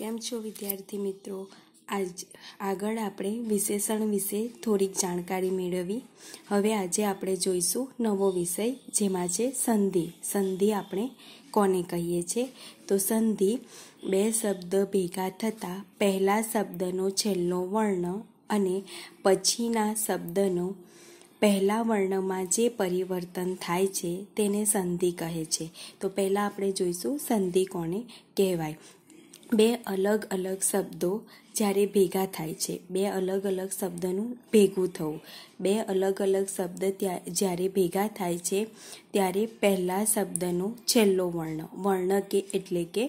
કેમ છો વિદ્યાર્થી મિત્રો આજ આગળ આપણે વિશેષણ વિશે થોડીક જાણકારી મેળવી હવે આજે આપણે જોઈશું નવો વિષય જેમાં છે સંધિ સંધિ આપણે કોને કહીએ છીએ તો સંધિ બે શબ્દ ભેગા થતાં પહેલા શબ્દનો છેલ્લો વર્ણ અને પછીના શબ્દનો પહેલા વર્ણમાં જે પરિવર્તન થાય છે તેને સંધિ કહે છે તો પહેલાં આપણે જોઈશું સંધિ કોને કહેવાય બે અલગ અલગ શબ્દો જ્યારે ભેગા થાય છે બે અલગ અલગ શબ્દનું ભેગું થવું બે અલગ અલગ શબ્દ જ્યારે ભેગા થાય છે ત્યારે પહેલા શબ્દનો છેલ્લો વર્ણ વર્ણ કે એટલે કે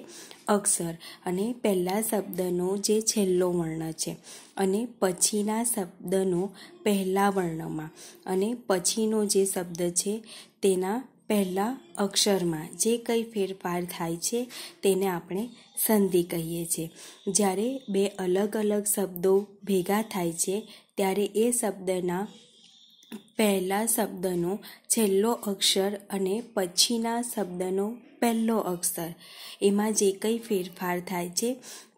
અક્ષર અને પહેલા શબ્દનો જે છેલ્લો વર્ણ છે અને પછીના શબ્દનો પહેલા વર્ણમાં અને પછીનો જે શબ્દ છે તેના પહેલાં અક્ષરમાં જે કંઈ ફેરફાર થાય છે તેને આપણે સંધિ કહીએ છીએ જ્યારે બે અલગ અલગ શબ્દો ભેગા થાય છે ત્યારે એ શબ્દના પહેલા શબ્દનો છેલ્લો અક્ષર અને પછીના શબ્દનો પહેલો અક્ષર એમાં જે કંઈ ફેરફાર થાય છે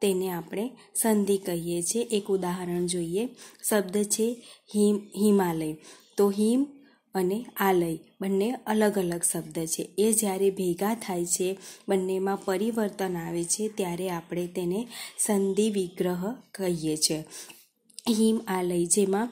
તેને આપણે સંધિ કહીએ છીએ એક ઉદાહરણ જોઈએ શબ્દ છે હિમ હિમાલય તો હિમ અને આલય બંને અલગ અલગ શબ્દ છે એ જ્યારે ભેગા થાય છે બંનેમાં પરિવર્તન આવે છે ત્યારે આપણે તેને સંધિ વિગ્રહ કહીએ છીએ હિમ આલય જેમાં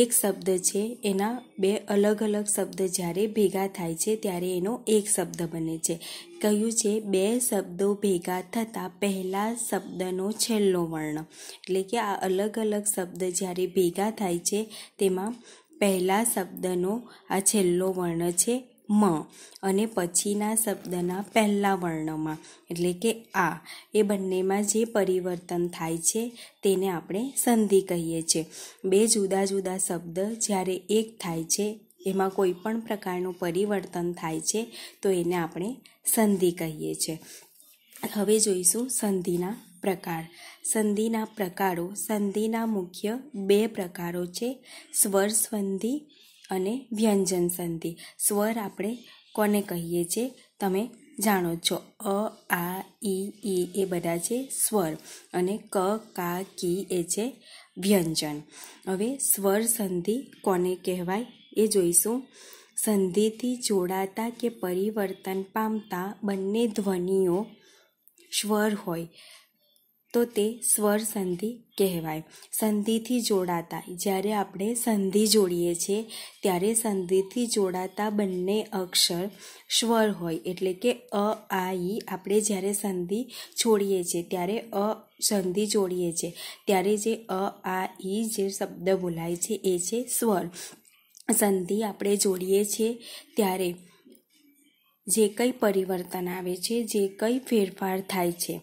એક શબ્દ છે એના બે અલગ અલગ શબ્દ જ્યારે ભેગા થાય છે ત્યારે એનો એક શબ્દ બને છે કહ્યું છે બે શબ્દો ભેગા થતાં પહેલા શબ્દનો છેલ્લો વર્ણ એટલે કે આ અલગ અલગ શબ્દ જ્યારે ભેગા થાય છે તેમાં પહેલા શબ્દનો આ છેલ્લો વર્ણ છે મ અને પછીના શબ્દના પહેલા વર્ણમાં એટલે કે આ એ બંનેમાં જે પરિવર્તન થાય છે તેને આપણે સંધિ કહીએ છીએ બે જુદા જુદા શબ્દ જ્યારે એક થાય છે એમાં કોઈ પણ પ્રકારનું પરિવર્તન થાય છે તો એને આપણે સંધિ કહીએ છીએ હવે જોઈશું સંધિના પ્રકાર સંધિના પ્રકારો સંધિના મુખ્ય બે પ્રકારો છે સ્વર સંધિ અને વ્યંજન સંધિ સ્વર આપણે કોને કહીએ છીએ તમે જાણો છો અ આ ઈ ઈ એ બધા છે સ્વર અને ક કા કી એ છે વ્યંજન હવે સ્વર સંધિ કોને કહેવાય એ જોઈશું સંધિથી જોડાતા કે પરિવર્તન પામતા બંને ધ્વનિઓ સ્વર હોય તો તે સ્વર સંધિ કહેવાય સંધિથી જોડાતા જ્યારે આપણે સંધિ જોડીએ છીએ ત્યારે સંધિથી જોડાતા બંને અક્ષર સ્વર હોય એટલે કે અ આ ઈ આપણે જ્યારે સંધિ છોડીએ છીએ ત્યારે અ સંધિ જોડીએ છીએ ત્યારે જે અ આ ઈ જે શબ્દ બોલાય છે એ છે સ્વર સંધિ આપણે જોડીએ છીએ ત્યારે જે કંઈ પરિવર્તન આવે છે જે કંઈ ફેરફાર થાય છે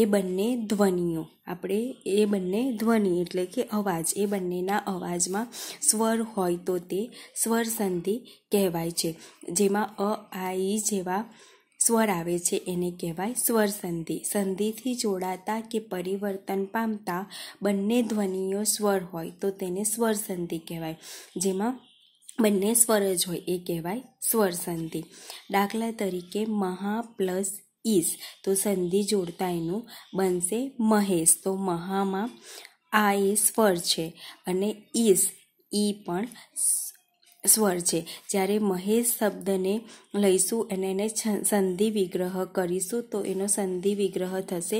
એ બંને ધ્વનિઓ આપણે એ બંને ધ્વનિ એટલે કે અવાજ એ બંનેના અવાજમાં સ્વર હોય તો તે સ્વર સંધિ કહેવાય છે જેમાં અ આ ઈ જેવા સ્વર આવે છે એને કહેવાય સ્વર સંધિ સંધિથી જોડાતા કે પરિવર્તન પામતા બંને ધ્વનિઓ સ્વર હોય તો તેને સ્વર સંધિ કહેવાય જેમાં બંને સ્વર જ હોય એ કહેવાય સ્વર સંધિ દાખલા તરીકે મહા પ્લસ ઈસ તો સંધિ જોડતા એનું બનશે મહેશ તો મહામાં આ એ સ્વર છે અને ઈસ ઈ પણ સ્વર છે જ્યારે મહેશ શબ્દને લઈશું અને એને સંધિ વિગ્રહ કરીશું તો એનો સંધિ વિગ્રહ થશે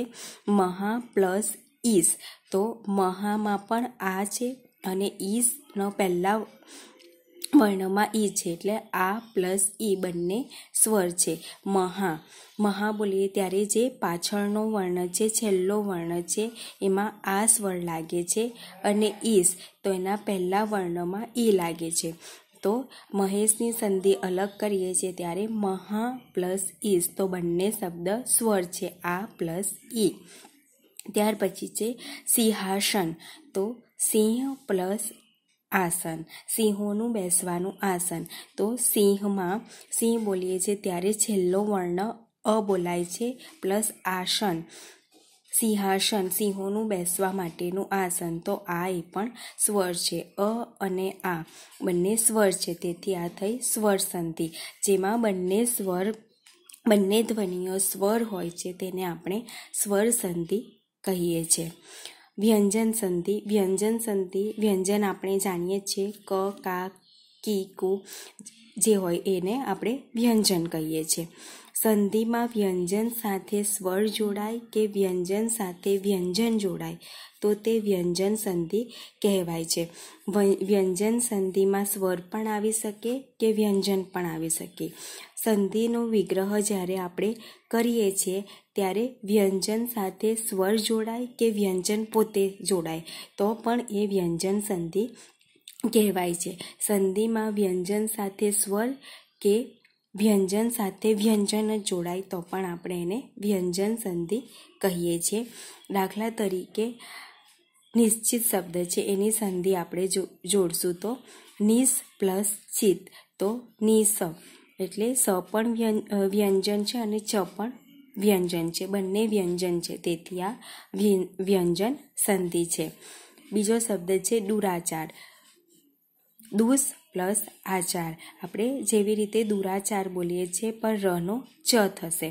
મહા પ્લસ ઈસ તો મહામાં પણ આ છે અને ઈસનો પહેલાં વર્ણમાં ઈ છે એટલે આ પ્લસ ઈ બંને સ્વર છે મહા મહા બોલીએ ત્યારે જે પાછળનો વર્ણ છે છેલ્લો વર્ણ છે એમાં આ સ્વર લાગે છે અને ઈસ તો એના પહેલાં વર્ણમાં ઈ લાગે છે તો મહેશની સંધિ અલગ કરીએ છીએ ત્યારે મહા પ્લસ ઈસ તો બંને શબ્દ સ્વર છે આ પ્લસ ઈ ત્યાર પછી છે સિંહાસન તો સિંહ પ્લસ આસન સિંહોનું બેસવાનું આસન તો સિંહમાં સિંહ બોલીએ છીએ ત્યારે છેલ્લો વર્ણ અ બોલાય છે પ્લસ આસન સિંહાસન સિંહોનું બેસવા માટેનું આસન તો આ એ પણ સ્વર છે અ અને આ બંને સ્વર છે તેથી આ થઈ સ્વર સંધિ જેમાં બંને સ્વર બંને ધ્વનિઓ સ્વર હોય છે તેને આપણે સ્વર સંધિ કહીએ છીએ વ્યંજન સંધિ વ્યંજન સંધિ વ્યંજન આપણે જાણીએ છીએ ક કા કી કુ જે હોય એને આપણે વ્યંજન કહીએ છીએ સંધિમાં વ્યંજન સાથે સ્વર જોડાય કે વ્યંજન સાથે વ્યંજન જોડાય તો તે વ્યંજન સંધિ કહેવાય છે વ્યંજન સંધિમાં સ્વર પણ આવી શકે કે વ્યંજન પણ આવી શકે સંધિનો વિગ્રહ જ્યારે આપણે કરીએ છીએ ત્યારે વ્યંજન સાથે સ્વર જોડાય કે વ્યંજન પોતે જોડાય તો પણ એ વ્યંજન સંધિ કહેવાય છે સંધિમાં વ્યંજન સાથે સ્વર કે વ્યંજન સાથે વ્યંજન જ જોડાય તો પણ આપણે એને વ્યંજન સંધિ કહીએ છીએ દાખલા તરીકે નિશ્ચિત શબ્દ છે એની સંધિ આપણે જોડશું તો નિસ પ્લસ ચિત તો નિસ એટલે સ પણ વ્યંજન છે અને ચ પણ વ્યંજન છે બંને વ્યંજન છે તેથી આ વ્યંજન સંધિ છે બીજો શબ્દ છે દુરાચાર દુષ પ્લસ આચાર આપણે જેવી રીતે દુરાચાર બોલીએ છીએ પણ રનો ચ થશે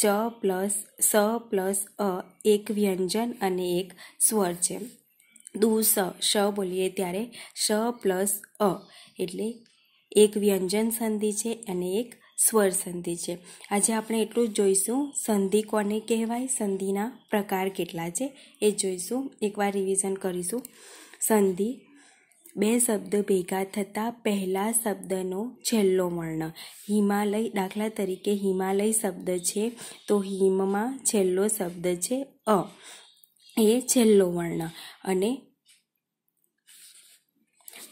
ચ પ્લસ સ પ્લસ અ એક વ્યંજન અને એક સ્વર છે દુ સ શ બોલીએ ત્યારે શ પ્લસ અ એટલે એક વ્યંજન સંધિ છે અને એક સ્વર સંધિ છે આજે આપણે એટલું જ જોઈશું સંધિ કોને કહેવાય સંધિના પ્રકાર કેટલા છે એ જોઈશું એકવાર રિવિઝન કરીશું સંધિ બે શબ્દ ભેગા થતાં પહેલા શબ્દનો છેલ્લો વર્ણ હિમાલય દાખલા તરીકે હિમાલય શબ્દ છે તો હિમમાં છેલ્લો શબ્દ છે અ એ છેલ્લો વર્ણ અને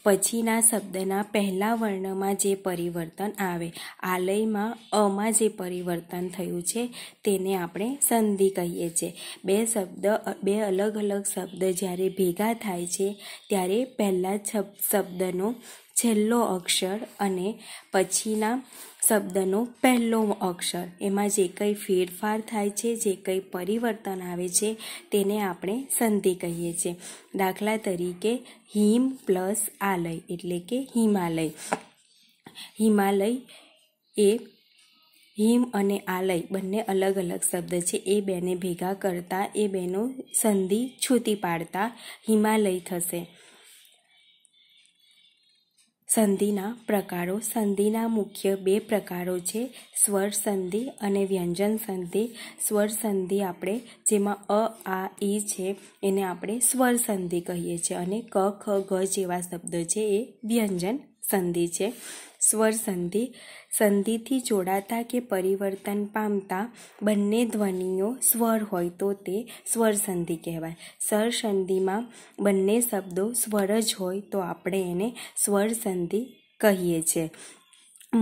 પછીના શબ્દના પહેલા વર્ણમાં જે પરિવર્તન આવે આલયમાં અમાં જે પરિવર્તન થયું છે તેને આપણે સંધિ કહીએ છીએ બે શબ્દ બે અલગ અલગ શબ્દ જ્યારે ભેગા થાય છે ત્યારે પહેલા શબ્દનો છેલ્લો અક્ષર અને પછીના શબ્દનો પહેલો અક્ષર એમાં જે કંઈ ફેરફાર થાય છે જે કંઈ પરિવર્તન આવે છે તેને આપણે સંધિ કહીએ છીએ દાખલા તરીકે હિમ પ્લસ આલય એટલે કે હિમાલય હિમાલય એ હિમ અને આલય બંને અલગ અલગ શબ્દ છે એ બેને ભેગા કરતા એ બેનો સંધિ છૂતી પાડતા હિમાલય થશે સંધિના પ્રકારો સંધિના મુખ્ય બે પ્રકારો છે સ્વર સંધિ અને વ્યંજન સંધિ સ્વર સંધિ આપણે જેમાં અ આ ઈ છે એને આપણે સ્વર સંધિ કહીએ છીએ અને ક ખ ગ જેવા શબ્દો છે એ વ્યંજન સંધિ છે સ્વર સંધિ સંધિથી જોડાતા કે પરિવર્તન પામતા બંને ધ્વનિઓ સ્વર હોય તો તે સ્વર સંધિ કહેવાય સ્વર સંધિમાં બંને શબ્દો સ્વર જ હોય તો આપણે એને સ્વર સંધિ કહીએ છીએ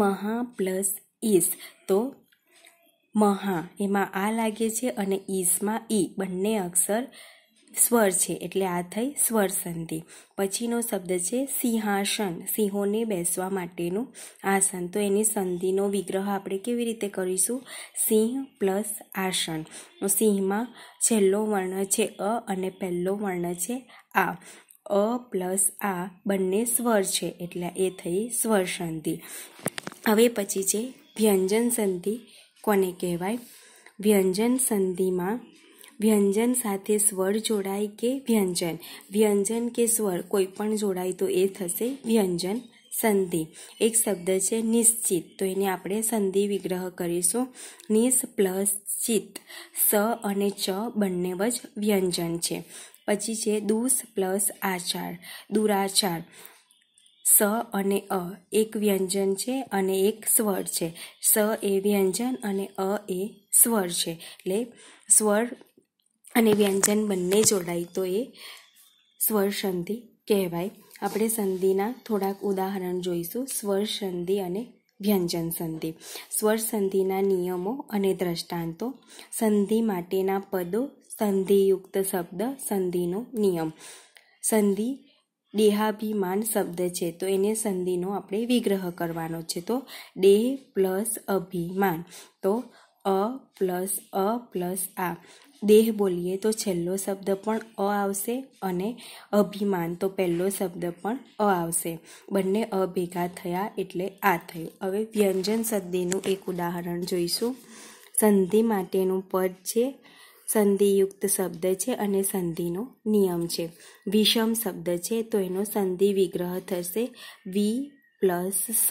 મહા પ્લસ ઈસ તો મહા એમાં આ લાગે છે અને ઈસમાં ઈ બંને અક્ષર સ્વર છે એટલે આ થઈ સ્વર સંધિ પછીનો શબ્દ છે સિંહાસન સિંહોને બેસવા માટેનું આસન તો એની સંધિનો વિગ્રહ આપણે કેવી રીતે કરીશું સિંહ પ્લસ આસન સિંહમાં છેલ્લો વર્ણ છે અ અને પહેલો વર્ણ છે આ અ પ્લસ આ બંને સ્વર છે એટલે એ થઈ સ્વર સંધિ હવે પછી છે વ્યંજન સંધિ કોને કહેવાય વ્યંજન સંધિમાં વ્યંજન સાથે સ્વર જોડાય કે વ્યંજન વ્યંજન કે સ્વર કોઈ પણ જોડાય તો એ થશે વ્યંજન સંધિ એક શબ્દ છે નિશ્ચિત તો એને આપણે સંધિ વિગ્રહ કરીશું નિસ પ્લસ ચિત સ અને ચ બંને જ વ્યંજન છે પછી છે દુષ પ્લસ આચાર દુરાચાર સ અને અ એક વ્યંજન છે અને એક સ્વર છે સ એ વ્યંજન અને અ એ સ્વર છે એટલે સ્વર અને વ્યંજન બંને જોડાય તો એ સ્વર સંધિ કહેવાય આપણે સંધિના થોડાક ઉદાહરણ જોઈશું સ્વર સંધિ અને વ્યંજન સંધિ સ્વર સંધિના નિયમો અને દ્રષ્ટાંતો સંધિ માટેના પદો સંધિયુક્ત શબ્દ સંધિનો નિયમ સંધિ દેહાભિમાન શબ્દ છે તો એને સંધિનો આપણે વિગ્રહ કરવાનો છે તો દેહ પ્લસ અભિમાન તો અ પ્લસ અ પ્લસ આ દેહ બોલીએ તો છેલ્લો શબ્દ પણ અ આવશે અને અભિમાન તો પહેલો શબ્દ પણ અ આવશે બંને અ ભેગા થયા એટલે આ થયું હવે વ્યંજન સદ્ધિનું એક ઉદાહરણ જોઈશું સંધિ માટેનું પદ છે સંધિયુક્ત શબ્દ છે અને સંધિનો નિયમ છે વિષમ શબ્દ છે તો એનો સંધિ વિગ્રહ થશે વી પ્લસ સ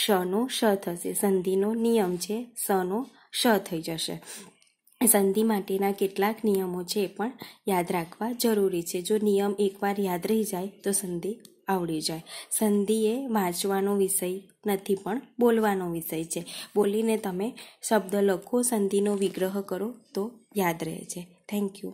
શનો શ થશે સંધિનો નિયમ છે સનો શ થઈ જશે સંધિ માટેના કેટલાક નિયમો છે પણ યાદ રાખવા જરૂરી છે જો નિયમ એકવાર યાદ રહી જાય તો સંધિ આવડી જાય સંધિ એ વાંચવાનો વિષય નથી પણ બોલવાનો વિષય છે બોલીને તમે શબ્દ લખો સંધિનો વિગ્રહ કરો તો યાદ રહે છે થેન્ક યુ